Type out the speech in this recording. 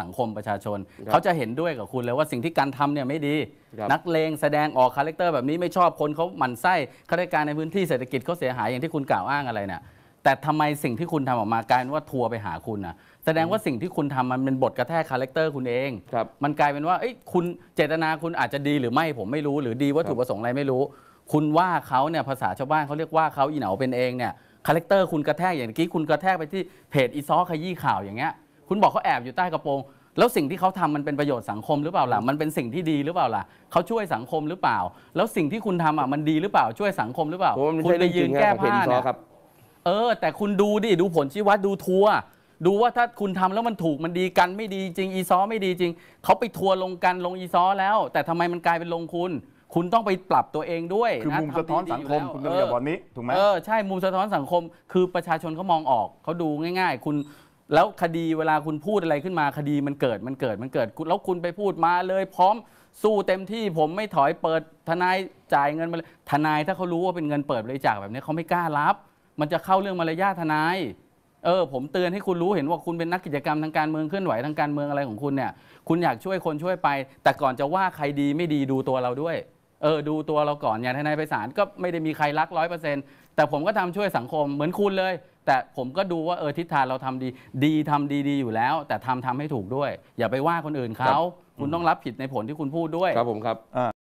สังคมประชาชน เขาจะเห็นด้วยกับคุณเลยว่าสิ่งที่การทำเนี่ยไม่ดี นักเลงแสดงออกคาแรคเตอร์แบบนี้ไม่ชอบคนเขาหมั่นไส้ข้าราชการในพื้นที่เศรษฐกิจเขาเสียหายอย่างที่คุณกล่าวอ้างอะไรเนี่ยแต่ทำไมสิ่งที่คุณทำออกมากลายเป็นว่าทัวร์ไปหาคุณนะแสดงว่าสิ่งที่คุณทำมันเป็นบทกระแทกคาแรคเตอร์คุณเองมันกลายเป็นว่าเอ้ยคุณเจตนาคุณอาจจะดีหรือไม่ผมไม่รู้ หรือดีวัตถุประสงค์อะไรไม่รู้คุณว่าเขาเนี่ยภาษาชาวบ้านเขาเรียกว่าเขาอีเหนาเป็นเองเนี่ยคาแรคเตอร์คุณกระแทกอย่างเมื่อกี้คุณกระแทกไปที่เพจอีซ้อขยี้ข่าวอย่างเงี้ยคุณบอกเขาแอบอยู่ใต้กระโปรงแล้วสิ่งที่เขาทำมันเป็นประโยชน์สังคมหรือเปล่าล่ะมันเป็นสิ่งที่ดีหรือเปล่าล่ะเขาช่วยสังคมหรือเปล่า แล้วสิ่งที่คุณทำอ่ะมันดีหรือเปล่าช่วยสังคมหรือเปล่าคุณไปยืนแก้ผ้าเนี่ยเออ แต่คุณดูดิดูผลชี้วัดดูทัวร์ดูว่าถ้าคุณทำแล้วมันถูกมันดีกัน ไม่ดีจริงอีซอไม่ดีจริงเขาไปทัวลงกันลงอีซอแล้ว แต่ทำไมมันกลายเป็นลงคุณคุณต้องไปปรับตัวเองด้วยคือมุมสะท้อนสังคมคุณเรีอย่าบอกนี้ถูกไหมเออใช่มุมสะท้อนสังคม คือประชาชนเขามองออกเขาดูง่าย ๆ คุณแล้วคดีเวลาคุณพูดอะไรขึ้นมาคดีมันเกิดมันเกิดมันเกิด แล้วคุณไปพูดมาเลยพร้อมสู้เต็มที่ผมไม่ถอยเปิดทนายจ่ายเงินมาเลยทนายถ้าเขารู้ว่าเป็นเงินเปิดบริจาคแบบนี้เขาไม่กล้ารับ มันจะเข้าเรื่องมารยาททนายเออผมเตือนให้คุณรู้เห็นว่าคุณเป็นนักกิจกรรมทางการเมืองเคลื่อนไหวทางการเมืองอะไรของคุณเนี่ยคุณอยากช่วยคนช่วยไป แต่ก่อนจะว่าใครดีไม่ดีดูตัวเราด้วย เออดูตัวเราก่อนอย่างทนายไปศาลก็ไม่ได้มีใครรักร้อยเปอร์เซ็นต์แต่ผมก็ทำช่วยสังคม เหมือนคุณเลยแต่ผมก็ดูว่าเออทิศทางเราทำดีดีทำดีๆ อยู่แล้ว แต่ทำทำให้ถูกด้วย อย่าไปว่าคนอื่นเขาคุณต้องรับผิดในผลที่คุณพูดด้วย ครับผมครับ